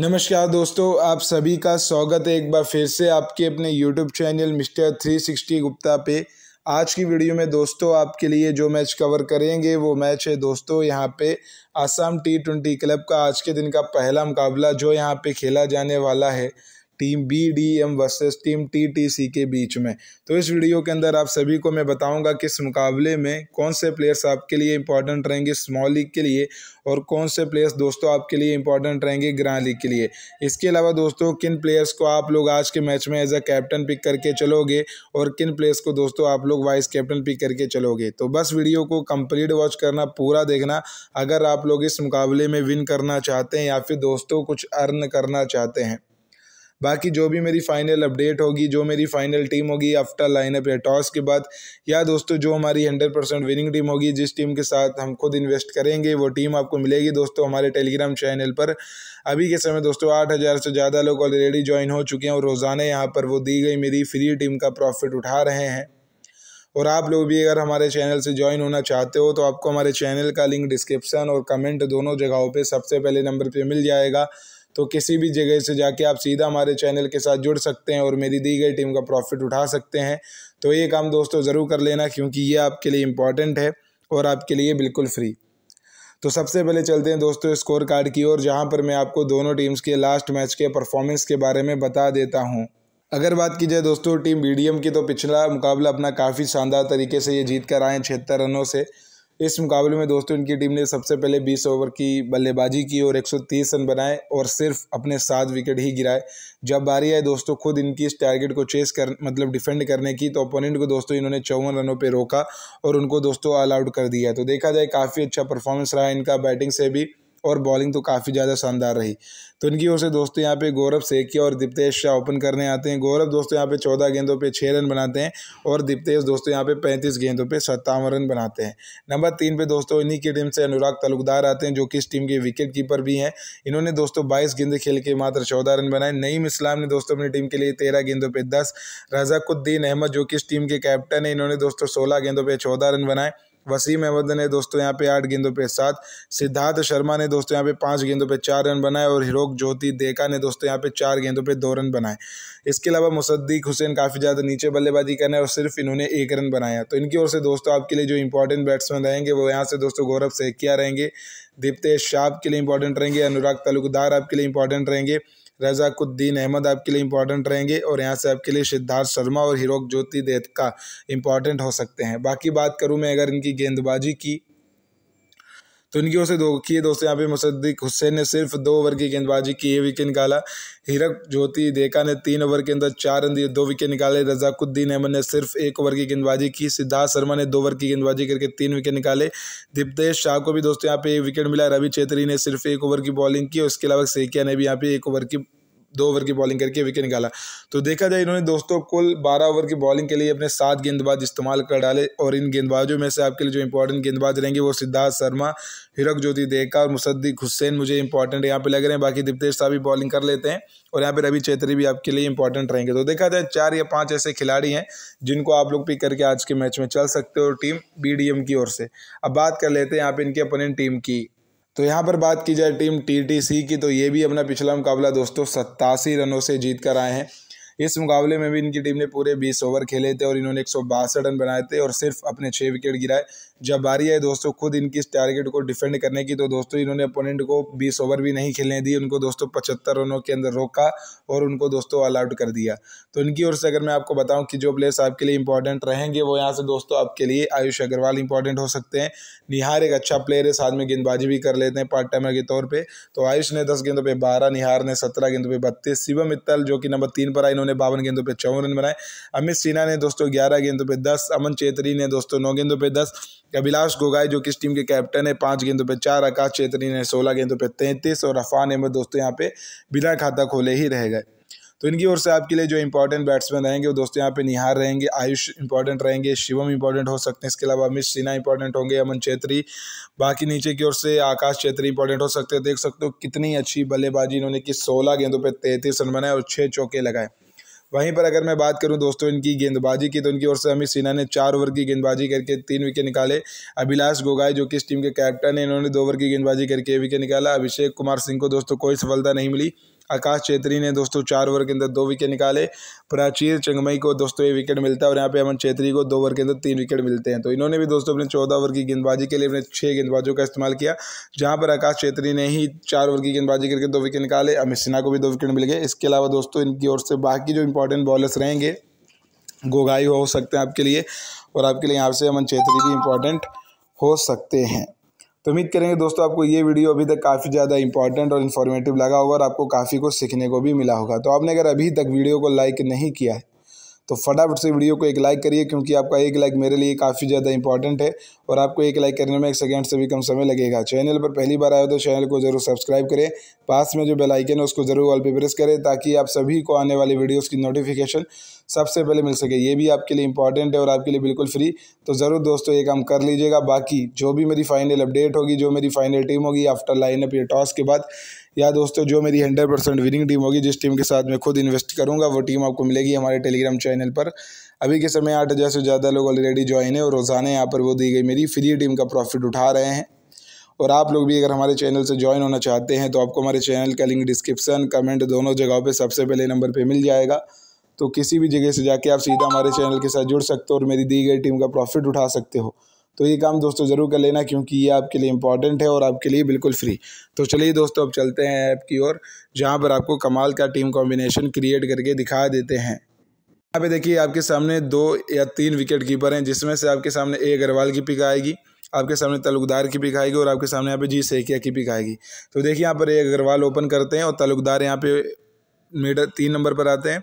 नमस्कार दोस्तों आप सभी का स्वागत है एक बार फिर से आपके अपने YouTube channel mister three sixty Gupta पे आज की वीडियो में दोस्तों आपके लिए जो मैच कवर करेंगे वो मैच है दोस्तों यहाँ पे आसाम टी ट्वेंटी क्लब का आज के दिन का पहला मुकाबला जो यहाँ पे खेला जाने वाला है team B D M versus team T T C के बीच में तो इस वीडियो के अंदर आप सभी को मैं बताऊंगा किस मुकाबले में कौन से प्लेयर्स आपके लिए इंपॉर्टेंट रहेंगे स्मॉल लीग के लिए और कौन से प्लेयर्स दोस्तों आपके लिए इंपॉर्टेंट रहेंगे ग्रांड लीग के लिए इसके अलावा दोस्तों किन प्लेयर्स को आप लोग आज के मैच में एज अ कैप्टन पिक करके चलोगे और किन प्लेयर्स को दोस्तों आप लोग वाइस कैप्टन पिक करके चलोगे तो बस वीडियो को कंप्लीट वॉच करना पूरा देखना अगर आप लोग इस मुकाबले में विन करना चाहते हैं या फिर दोस्तों कुछ अर्न करना चाहते हैं बाकी जो भी मेरी फाइनल अपडेट होगी जो मेरी फाइनल टीम होगी आफ्टर लाइनअप या टॉस के बाद या दोस्तों जो हमारी हंड्रेड परसेंट विनिंग टीम होगी जिस टीम के साथ हम खुद इन्वेस्ट करेंगे वो टीम आपको मिलेगी दोस्तों हमारे टेलीग्राम चैनल पर अभी के समय दोस्तों आठ हज़ार से ज़्यादा लोग ऑलरेडी ज्वाइन हो चुके हैं और रोज़ाना यहाँ पर वो दी गई मेरी फ्री टीम का प्रॉफिट उठा रहे हैं और आप लोग भी अगर हमारे चैनल से ज्वाइन होना चाहते हो तो आपको हमारे चैनल का लिंक डिस्क्रिप्शन और कमेंट दोनों जगहों पे सबसे पहले नंबर पे मिल जाएगा तो किसी भी जगह से जाके आप सीधा हमारे चैनल के साथ जुड़ सकते हैं और मेरी दी गई टीम का प्रॉफिट उठा सकते हैं तो ये काम दोस्तों ज़रूर कर लेना क्योंकि ये आपके लिए इम्पॉर्टेंट है और आपके लिए बिल्कुल फ्री तो सबसे पहले चलते हैं दोस्तों स्कोर कार्ड की ओर जहाँ पर मैं आपको दोनों टीम्स के लास्ट मैच के परफॉर्मेंस के बारे में बता देता हूँ अगर बात की जाए दोस्तों टीम बीडीएम की तो पिछला मुकाबला अपना काफ़ी शानदार तरीके से ये जीत कर आए छिहत्तर रनों से इस मुकाबले में दोस्तों इनकी टीम ने सबसे पहले 20 ओवर की बल्लेबाजी की और 130 रन बनाए और सिर्फ अपने सात विकेट ही गिराए जब बारी आई दोस्तों खुद इनकी इस टारगेट को चेस कर मतलब डिफेंड करने की तो अपोनेंट को दोस्तों इन्होंने चौवन रनों पर रोका और उनको दोस्तों ऑल आउट कर दिया तो देखा जाए काफ़ी अच्छा परफॉर्मेंस रहा इनका बैटिंग से भी और बॉलिंग तो काफ़ी ज़्यादा शानदार रही तो इनकी ओर से दोस्तों यहाँ पे गौरव सेकिया और दीप्तेश शाह ओपन करने आते हैं गौरव दोस्तों यहाँ पे चौदह गेंदों पे छः रन बनाते हैं और दीप्तेश दोस्तों यहाँ पे पैंतीस गेंदों पे सत्तावन रन बनाते हैं नंबर तीन पे दोस्तों इन्हीं की टीम से अनुराग तलुकदार आते हैं जो कि इस टीम के विकेट कीपर भी हैं इन्होंने दोस्तों बाईस गेंदे खेल के मात्र चौदह रन बनाए नईम इस्लाम ने दोस्तों अपनी टीम के लिए तेरह गेंदों पर दस रजाकुद्दीन अहमद जो कि इस टीम के कैप्टन है इन्होंने दोस्तों सोलह गेंदों पर चौदह रन बनाए वसीम अहमद ने दोस्तों यहाँ पे आठ गेंदों पे सात सिद्धार्थ शर्मा ने दोस्तों यहाँ पे पाँच गेंदों पे चार रन बनाए और हिरोक ज्योति देका ने दोस्तों यहाँ पे चार गेंदों पे दो रन बनाए इसके अलावा मुसद्दीक हुसैन काफ़ी ज़्यादा नीचे बल्लेबाजी करने और सिर्फ इन्होंने एक रन बनाया तो इनकी ओर से दोस्तों आपके लिए जो इंपॉर्टेंट बैट्समैन रहेंगे वो यहाँ से दोस्तों गौरव सेकिया रहेंगे दीप्तेश शाह के लिए इंपॉर्टेंट रहेंगे अनुराग तालुकदार आपके लिए इंपॉर्टेंट रहेंगे रजाकुद्दीन अहमद आपके लिए इंपॉर्टेंट रहेंगे और यहाँ से आपके लिए सिद्धार्थ शर्मा और हिरोक ज्योति देत का इंपॉर्टेंट हो सकते हैं बाकी बात करूँ मैं अगर इनकी गेंदबाजी की तो इनकी ओर से दो किए दोस्तों यहाँ पे मुसद्दीक हुसैन ने सिर्फ दो ओवर की गेंदबाजी की एक विकेट निकाला हीरक ज्योति देखा ने तीन ओवर के अंदर चार रन दिए दो विकेट निकाले रजाकुद्दीन अहमद ने सिर्फ एक ओवर की गेंदबाजी की सिद्धार्थ शर्मा ने दो ओवर की गेंदबाजी करके तीन विकेट निकाले दीप्तेश शाह को भी दोस्तों यहाँ पे एक विकेट मिला रवि छेत्री ने सिर्फ एक ओवर की बॉलिंग की और इसके अलावा सेकिया ने भी यहाँ पे एक ओवर की दो ओवर की बॉलिंग करके विकेट निकाला तो देखा जाए इन्होंने दोस्तों कुल बारह ओवर की बॉलिंग के लिए अपने सात गेंदबाज इस्तेमाल कर डाले और इन गेंदबाजों में से आपके लिए जो इंपॉर्टेंट गेंदबाज रहेंगे वो सिद्धार्थ शर्मा हिरक ज्योति देखा और मुसद्दीक हुसैन मुझे इंपॉर्टेंट यहाँ पे लग रहे हैं बाकी दिप्तेश साहब भी बॉलिंग कर लेते हैं और यहाँ पे रवि चैत्री भी आपके लिए इंपॉर्टेंट रहेंगे तो देखा जाए चार या पाँच ऐसे खिलाड़ी हैं जिनको आप लोग पिक करके आज के मैच में चल सकते हो टीम बी की ओर से अब बात कर लेते हैं यहाँ पे इनके अपोनेंट टीम की तो यहाँ पर बात की जाए टीम टीटीसी की तो ये भी अपना पिछला मुकाबला दोस्तों सत्तासी रनों से जीत कर आए हैं इस मुकाबले में भी इनकी टीम ने पूरे बीस ओवर खेले थे और इन्होंने एक रन बनाए थे और सिर्फ अपने छः विकेट गिराए जब बारी आई दोस्तों खुद इनकी इस टारगेट को डिफेंड करने की तो दोस्तों इन्होंने अपोनेंट को बीस ओवर भी नहीं खेलने दी उनको दोस्तों पचहत्तर रनों के अंदर रोका और उनको दोस्तों ऑल आउट कर दिया तो इनकी ओर से अगर मैं आपको बताऊं कि जो प्लेयर्स आपके लिए इंपॉर्टेंट रहेंगे वो यहाँ से दोस्तों आपके लिए आयुष अग्रवाल इंपॉर्टेंट हो सकते हैं निहार एक अच्छा प्लेयर है साथ में गेंदबाजी भी कर लेते हैं पार्ट टाइमर के तौर पर तो आयुष ने दस गेंदों पर बारह निहार ने सत्रह गेंदों पर बत्तीस शिवम मित्तल जो कि नंबर तीन पर आए इन्होंने ने बावन गेंदों पर चौवन रन बनाए अमित सिन्हा ने दोस्तों ग्यारह गेंदों पर दस अमन चेतरी ने दोस्तों नौ गेंदों पर दस अभिलाष गोगाई जो किस टीम के कैप्टन है पाँच गेंदों पर चार आकाश चेतरी ने सोलह गेंदों पर तैंतीस और रफान अहमद दोस्तों यहाँ पे बिना खाता खोले ही रह गए तो इनकी ओर से आपके लिए जो इंपॉर्टेंट बैट्समैन रहेंगे वो दोस्तों यहाँ पे निहार रहेंगे आयुष इंपॉर्टेंट रहेंगे शिवम इंपॉर्टेंट हो सकते हैं इसके अलावा अमित सिन्हा इंपॉर्टेंट होंगे अमन चेत्री बाकी नीचे की ओर से आकाश चेत्री इंपॉर्टेंट हो सकते हैं देख सकते हो कितनी अच्छी बल्लेबाजी इन्होंने की सोलह गेंदों पर तैंतीस रन बनाए और छः चौके लगाए वहीं पर अगर मैं बात करूं दोस्तों इनकी गेंदबाजी की तो इनकी ओर से अमित सिन्हा ने चार ओवर की गेंदबाजी करके तीन विकेट निकाले अभिलाष गोगाई जो कि इस टीम के कैप्टन है इन्होंने दो ओवर की गेंदबाजी करके विकेट निकाला अभिषेक कुमार सिंह को दोस्तों कोई सफलता नहीं मिली आकाश चेत्री ने दोस्तों चार ओवर के अंदर दो विकेट निकाले प्राचीर चंगमई को दोस्तों एक विकेट मिलता है और यहाँ पे अमन चेत्री को दो ओवर के अंदर तीन विकेट मिलते हैं तो इन्होंने भी दोस्तों अपने चौदह ओवर की गेंदबाजी के लिए अपने छः गेंदबाजों का इस्तेमाल किया जहाँ पर आकाश चेत्री ने ही चार ओवर की गेंदबाजी करके दो विकेट निकाले अमित सिन्हा को भी दो विकेट मिल गए इसके अलावा दोस्तों इनकी ओर से बाकी जो इंपॉर्टेंट बॉलर्स रहेंगे गोगाई हो सकते हैं आपके लिए और आपके लिए यहाँ से अमन चेत्री भी इंपॉर्टेंट हो सकते हैं तो उम्मीद करेंगे दोस्तों आपको ये वीडियो अभी तक काफ़ी ज़्यादा इंपॉर्टेंट और इन्फॉर्मेटिव लगा होगा और आपको काफ़ी कुछ सीखने को भी मिला होगा तो आपने अगर अभी तक वीडियो को लाइक नहीं किया है तो फटाफट से वीडियो को एक लाइक करिए क्योंकि आपका एक लाइक मेरे लिए काफ़ी ज़्यादा इंपॉर्टेंट है और आपको एक लाइक करने में एक सेकेंड से भी कम समय लगेगा चैनल पर पहली बार आए तो चैनल को जरूर सब्सक्राइब करें पास में जो बेल आइकन है उसको ज़रूर ऑल पे प्रेस करें ताकि आप सभी को आने वाली वीडियोज़ की नोटिफिकेशन सबसे पहले मिल सके ये भी आपके लिए इंपॉर्टेंट है और आपके लिए बिल्कुल फ्री तो ज़रूर दोस्तों ये काम कर लीजिएगा बाकी जो भी मेरी फाइनल अपडेट होगी जो मेरी फाइनल टीम होगी आफ्टर लाइन अप या टॉस के बाद या दोस्तों जो मेरी हंड्रेड परसेंट विनिंग टीम होगी जिस टीम के साथ मैं खुद इन्वेस्ट करूँगा वो टीम आपको मिलेगी हमारे टेलीग्राम चैनल पर अभी के समय आठ हज़ार से ज़्यादा लोग ऑलरेडी ज्वाइन है और रोज़ाना यहाँ पर वो दी गई मेरी फ्री टीम का प्रॉफिट उठा रहे हैं और आप लोग भी अगर हमारे चैनल से ज्वाइन होना चाहते हैं तो आपको हमारे चैनल का लिंक डिस्क्रिप्सन कमेंट दोनों जगहों पे सबसे पहले नंबर पे मिल जाएगा तो किसी भी जगह से जाके आप सीधा हमारे चैनल के साथ जुड़ सकते हो और मेरी दी गई टीम का प्रॉफिट उठा सकते हो तो ये काम दोस्तों ज़रूर कर लेना क्योंकि ये आपके लिए इंपॉर्टेंट है और आपके लिए बिल्कुल फ्री तो चलिए दोस्तों अब चलते हैं ऐप की ओर जहाँ पर आपको कमाल का टीम कॉम्बिनेशन क्रिएट करके दिखा देते हैं यहाँ पे देखिए आपके सामने दो या तीन विकेट कीपर हैं जिसमें से आपके सामने ए अग्रवाल की पिक आएगी आपके सामने तलुकदार की पिक आएगी और आपके सामने यहाँ पर जी सेकिया की पिक आएगी तो देखिए यहाँ पर ए अग्रवाल ओपन करते हैं और तलुकदार यहाँ पे मीडर तीन नंबर पर आते हैं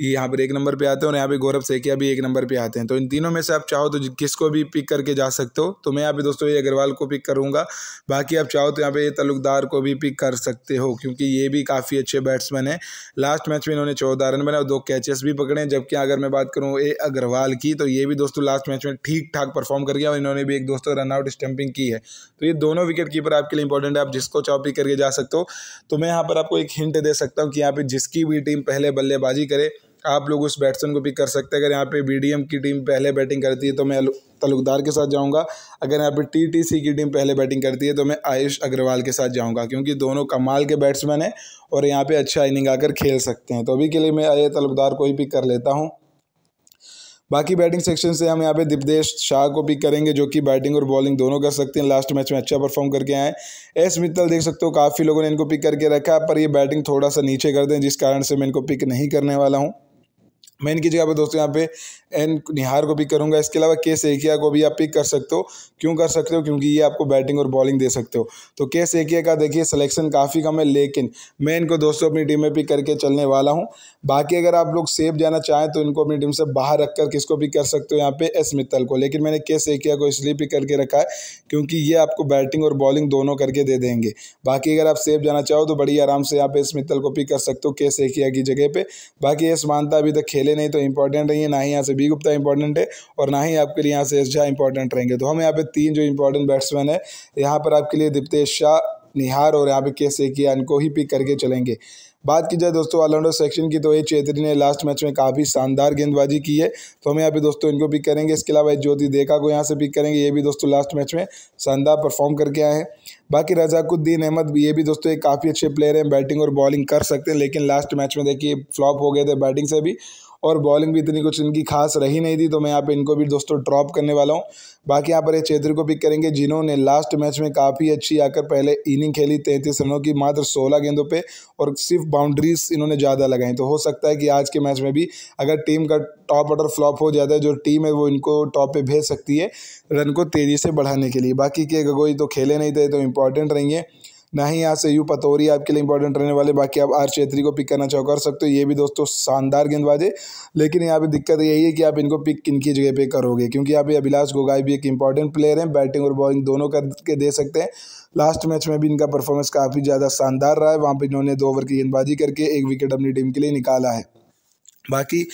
यहाँ पर एक नंबर पे आते हैं और यहाँ पे गौरव सेकिया भी एक नंबर पे आते हैं तो इन तीनों में से आप चाहो तो किसको भी पिक करके जा सकते हो तो मैं यहाँ पे दोस्तों ये अग्रवाल को पिक करूँगा बाकी आप चाहो तो यहाँ पे ये तलुकदार को भी पिक कर सकते हो क्योंकि ये भी काफ़ी अच्छे बैट्समैन हैं लास्ट मैच में इन्होंने चौदह रन बनाए और दो कैचेस भी पकड़े जबकि अगर मैं बात करूँ ए अग्रवाल की तो ये भी दोस्तों लास्ट मैच में ठीक ठाक परफॉर्म कर गया और इन्होंने भी एक दोस्तों रनआउट स्टम्पिंग की है तो ये दोनों विकेट कीपर आपके लिए इंपॉर्टेंट है आप जिसको चाहो पिक करके जा सकते हो तो मैं यहाँ पर आपको एक हिंट दे सकता हूँ कि यहाँ पर जिसकी भी टीम पहले बल्लेबाजी करे आप लोग उस बैट्समैन को पिक कर सकते हैं अगर यहाँ पे बीडीएम की टीम पहले बैटिंग करती है तो मैं तलुकदार के साथ जाऊँगा अगर यहाँ पे टीटीसी की टीम पहले बैटिंग करती है तो मैं आयुष अग्रवाल के साथ जाऊँगा क्योंकि दोनों कमाल के बैट्समैन हैं और यहाँ पर अच्छा इनिंग आकर खेल सकते हैं तो अभी के लिए मैं आया तलुकदार को ही पिक कर लेता हूँ बाकी बैटिंग सेक्शन से हम यहाँ पे दिपदेश शाह को पिक करेंगे जो कि बैटिंग और बॉलिंग दोनों कर सकते हैं लास्ट मैच में अच्छा परफॉर्म करके आए एस मित्तल देख सकते हो काफ़ी लोगों ने इनको पिक करके रखा पर ये बैटिंग थोड़ा सा नीचे कर दें जिस कारण से मैं इनको पिक नहीं करने वाला हूँ मैं इनकी जगह पे दोस्तों यहाँ पे एन निहार को पिक करूँगा इसके अलावा के सेकिया को भी आप पिक कर सकते हो क्यों कर सकते हो क्योंकि ये आपको बैटिंग और बॉलिंग दे सकते हो तो के सेकिया का देखिए सिलेक्शन काफ़ी कम है लेकिन मैं इनको दोस्तों अपनी टीम में पिक करके चलने वाला हूँ बाकी अगर आप लोग सेफ जाना चाहें तो इनको अपनी टीम से बाहर रख कर किसको पिक कर सकते हो यहाँ पे एस मित्तल को लेकिन मैंने के सेकिया को इसलिए पिक करके रखा है क्योंकि ये आपको बैटिंग और बॉलिंग दोनों करके दे देंगे बाकी अगर आप सेफ जाना चाहो तो बड़ी आराम से यहाँ पे एस मित्तल को पिक कर सकते हो के सेकिया की जगह पर बाकी एस मानता अभी तक खेल पहले नहीं तो इंपॉर्टेंट रही है ना ही यहाँ से बी गुप्ता इंपॉर्टेंट है और ना ही आपके लिए यहाँ से एस झा इंपॉर्टेंट रहेंगे तो हम यहाँ पे तीन जो इंपॉर्टेंट बैट्समैन है यहाँ पर आपके लिए दिप्तेश शाह निहार और यहाँ पे के सेकिया इनको ही पिक करके चलेंगे बात की जाए दोस्तों ऑलराउंडर सेक्शन की तो ये चेत्री ने लास्ट मैच में काफ़ी शानदार गेंदबाजी की है तो हम यहाँ पे दोस्तों इनको पिक करेंगे इसके अलावा ज्योति देखा को यहाँ से पिक करेंगे ये भी दोस्तों लास्ट मैच में शानदार परफॉर्म करके आए हैं बाकी रजाकुद्दीन अहमद भी ये भी दोस्तों एक काफ़ी अच्छे प्लेयर हैं बैटिंग और बॉलिंग कर सकते हैं लेकिन लास्ट मैच में देखिए फ्लॉप हो गए थे बैटिंग से भी और बॉलिंग भी इतनी कुछ इनकी खास रही नहीं थी तो मैं यहाँ पे इनको भी दोस्तों ड्रॉप करने वाला हूँ बाकी यहाँ पर ये चेत्र को पिक करेंगे जिन्होंने लास्ट मैच में काफ़ी अच्छी आकर पहले इनिंग खेली तैंतीस रनों की मात्र सोलह गेंदों पे और सिर्फ बाउंड्रीज इन्होंने ज़्यादा लगाई तो हो सकता है कि आज के मैच में भी अगर टीम का टॉप ऑर्डर फ्लॉप हो जाता है जो टीम है वो इनको टॉप पर भेज सकती है रन को तेज़ी से बढ़ाने के लिए बाकी के गगोई तो खेले नहीं थे तो इंपॉर्टेंट रहेंगे ना ही यहाँ से यू पतौरी आपके लिए इंपॉर्टेंट रहने वाले बाकी आप आर छेत्री को पिक करना चाहो कर सकते हो ये भी दोस्तों शानदार गेंदबाज है लेकिन यहाँ पे दिक्कत यही है कि आप इनको पिक किन की जगह पे करोगे क्योंकि यहाँ पे अभिलाष गोगाई भी एक इंपॉर्टेंट प्लेयर हैं बैटिंग और बॉलिंग दोनों करके दे सकते हैं लास्ट मैच में भी इनका परफॉर्मेंस काफ़ी ज़्यादा शानदार रहा है वहाँ पर इन्होंने दो ओवर की गेंदबाजी करके एक विकेट अपनी टीम के लिए निकाला है बाकी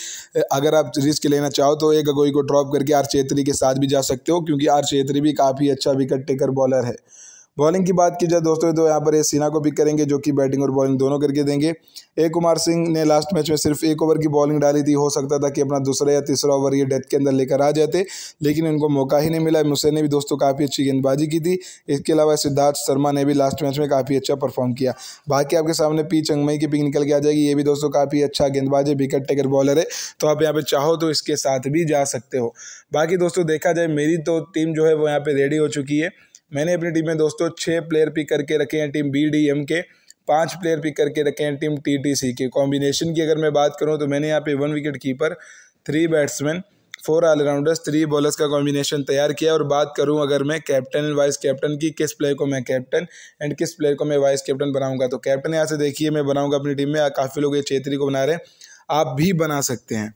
अगर आप रिस्क लेना चाहो तो एक अगोई को ड्रॉप करके आर छेत्री के साथ भी जा सकते हो क्योंकि आर छेत्री भी काफ़ी अच्छा विकेट टेकर बॉलर है बॉलिंग की बात की जाए दोस्तों तो यहाँ पर ये सिन्हा को पिक करेंगे जो कि बैटिंग और बॉलिंग दोनों करके देंगे ए कुमार सिंह ने लास्ट मैच में सिर्फ एक ओवर की बॉलिंग डाली थी हो सकता था कि अपना दूसरा या तीसरा ओवर ये डेथ के अंदर लेकर आ जाते लेकिन उनको मौका ही नहीं मिला मुसे ने भी दोस्तों काफ़ी अच्छी गेंदबाजी की थी इसके अलावा सिद्धार्थ शर्मा ने भी लास्ट मैच में काफ़ी अच्छा परफॉर्म किया बाकी आपके सामने पी चंगमई की पिक निकल के आ जाएगी ये भी दोस्तों काफ़ी अच्छा गेंदबाज है विकेट टेकर बॉलर है तो आप यहाँ पर चाहो तो इसके साथ भी जा सकते हो बाकी दोस्तों देखा जाए मेरी तो टीम जो है वो यहाँ पर रेडी हो चुकी है मैंने अपनी टीम में दोस्तों छः प्लेयर पिक करके रखे हैं टीम बी डी एम के पाँच प्लेयर पिक करके रखे हैं टीम टी टी सी के कॉम्बिनेशन की अगर मैं बात करूँ तो मैंने यहाँ पे one wicket keeper three batsman four all rounders three bowlers का कॉम्बिनेशन तैयार किया और बात करूं अगर मैं कैप्टन एंड वाइस कैप्टन की किस प्लेयर को मैं कैप्टन एंड किस प्लेयर को मैं वाइस कैप्टन बनाऊंगा तो कैप्टन यहाँ से देखिए मैं बनाऊंगा अपनी टीम में काफ़ी लोग ये चेतरी को बना रहे हैं आप भी बना सकते हैं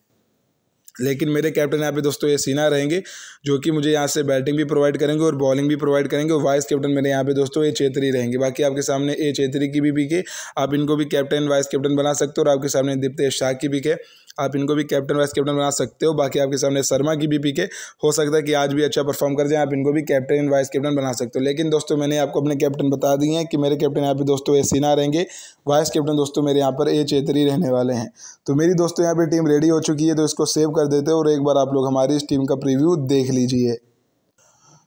लेकिन मेरे कैप्टन यहाँ पे दोस्तों ये सीना रहेंगे जो कि मुझे यहाँ से बैटिंग भी प्रोवाइड करेंगे और बॉलिंग भी प्रोवाइड करेंगे और वाइस कैप्टन मेरे यहाँ पे दोस्तों ए चेत्री रहेंगे बाकी आपके सामने ए चेत्री की भी बिक है आप इनको भी कैप्टन वाइस कैप्टन बना सकते हो और आपके सामने दीप्तेश शाह की पिक है आप इनको भी कैप्टन वाइस कैप्टन बना सकते हो बाकी आपके सामने शर्मा की भी पीके हो सकता है कि आज भी अच्छा परफॉर्म कर जाए आप इनको भी कैप्टन एंड वाइस कैप्टन बना सकते हो लेकिन दोस्तों मैंने आपको अपने कैप्टन बता दिए हैं कि मेरे कैप्टन यहाँ पे दोस्तों ए सीना रहेंगे वाइस कैप्टन दोस्तों मेरे यहाँ पर ए चेतरी रहने वाले हैं तो मेरी दोस्तों यहाँ पर टीम रेडी हो चुकी है तो इसको सेव कर देते हो और एक बार आप लोग हमारी इस टीम का प्रिव्यू देख लीजिए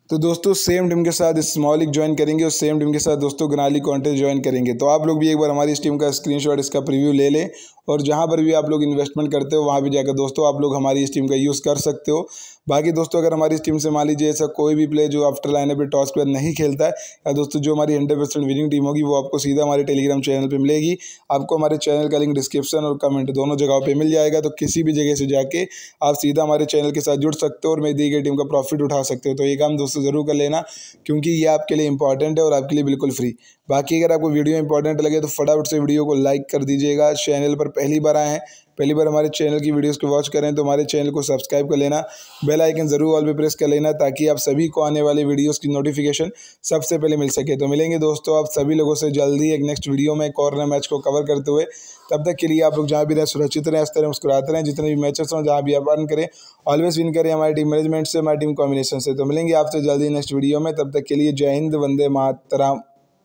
तो दोस्तों सेम टीम के साथ स्मॉलिक ज्वाइन करेंगे और सेम टीम के साथ दोस्तों गनाली कॉन्टेस्ट ज्वाइन करेंगे तो आप लोग भी एक बार हमारी इस टीम का स्क्रीनशॉट इसका प्रीव्यू ले लें और जहाँ पर भी आप लोग इन्वेस्टमेंट करते हो वहाँ भी जाकर दोस्तों आप लोग हमारी इस टीम का यूज़ कर सकते हो बाकी दोस्तों अगर हमारी टीम से मान लीजिए ऐसा कोई भी प्लेयर जो आफ्टर लाइन पर टॉस प्लेयर नहीं खेलता है या दोस्तों जो हमारी हंड्रेड परसेंट विनिंग टीम होगी वो आपको सीधा हमारे टेलीग्राम चैनल पर मिलेगी आपको हमारे चैनल का लिंक डिस्क्रिप्शन और कमेंट दोनों जगहों पर मिल जाएगा तो किसी भी जगह से जाके आप सीधा हमारे चैनल के साथ जुड़ सकते हो और मेरी दी गई टीम का प्रॉफिट उठा सकते हो तो ये काम दोस्तों ज़रूर कर लेना क्योंकि ये आपके लिए इंपॉर्टेंट है और आपके लिए बिल्कुल फ्री बाकी अगर आपको वीडियो इंपॉर्टेंट लगे तो फटाफट से वीडियो को लाइक कर दीजिएगा चैनल पर पहली बार आए हैं पहली बार हमारे चैनल की वीडियोस को वॉच करें तो हमारे चैनल को सब्सक्राइब कर लेना बेल आइकन ज़रूर ऑल पे प्रेस कर लेना ताकि आप सभी को आने वाले वीडियोस की नोटिफिकेशन सबसे पहले मिल सके तो मिलेंगे दोस्तों आप सभी लोगों से जल्दी एक नेक्स्ट वीडियो में एक और मैच को कवर करते हुए तब तक के लिए आप लोग जहाँ भी रहें सुरक्षित रहें हंसते रहें मुस्कुराते रहें जितने भी मैचेस हों जहाँ भी आप अर्न करें ऑलवेज विन करें हमारी टीम मैनेजमेंट से हमारी टीम कॉम्बिनेशन से तो मिलेंगे आपसे जल्दी नेक्स्ट वीडियो में तब तक के लिए जय हिंद वंदे मातराम